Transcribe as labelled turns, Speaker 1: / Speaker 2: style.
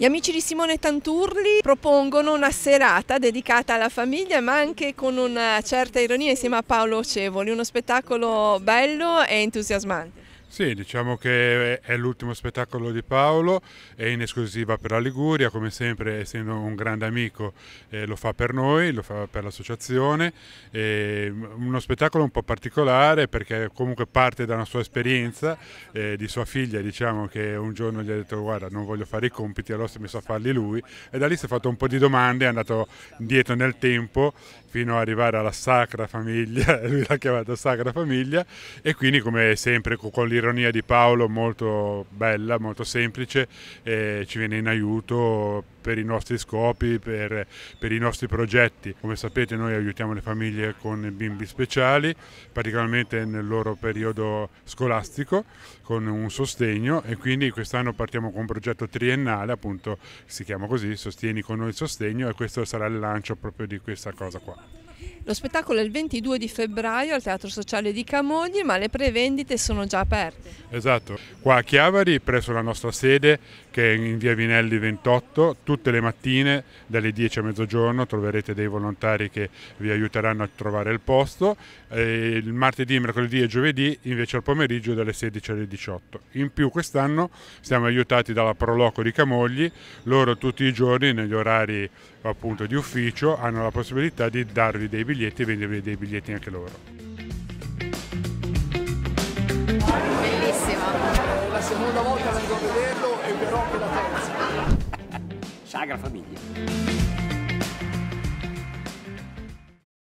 Speaker 1: Gli amici di Simone Tanturli propongono una serata dedicata alla famiglia ma anche con una certa ironia insieme a Paolo Cevoli, uno spettacolo bello e entusiasmante.
Speaker 2: Sì, diciamo che è l'ultimo spettacolo di Paolo, è in esclusiva per la Liguria, come sempre essendo un grande amico eh, lo fa per noi, lo fa per l'associazione, mm, uno spettacolo un po' particolare perché comunque parte da una sua esperienza eh, di sua figlia diciamo, che un giorno gli ha detto guarda non voglio fare i compiti, allora si è messo a farli lui e da lì si è fatto un po' di domande, è andato dietro nel tempo fino ad arrivare alla Sacra Famiglia, lui l'ha chiamata Sacra Famiglia e quindi come sempre con gli l'ironia di Paolo molto bella, molto semplice e ci viene in aiuto per i nostri scopi, per, per i nostri progetti. Come sapete noi aiutiamo le famiglie con bimbi speciali, particolarmente nel loro periodo scolastico, con un sostegno e quindi quest'anno partiamo con un progetto triennale, appunto si chiama così, Sostieni con noi il sostegno e questo sarà il lancio proprio di questa cosa qua.
Speaker 1: Lo spettacolo è il 22 di febbraio al Teatro Sociale di Camogli, ma le prevendite sono già aperte.
Speaker 2: Esatto, qua a Chiavari, presso la nostra sede, che è in via Vinelli 28, tutte le mattine dalle 10 a mezzogiorno troverete dei volontari che vi aiuteranno a trovare il posto. E il martedì, mercoledì e giovedì invece al pomeriggio dalle 16 alle 18. In più quest'anno siamo aiutati dalla Proloco di Camogli, loro tutti i giorni negli orari appunto di ufficio hanno la possibilità di darvi dei biglietti biglietti e vendere dei biglietti anche loro.
Speaker 1: Bellissimo. La seconda volta vengo a vederlo e verrò per la
Speaker 2: terza. Sagra famiglia.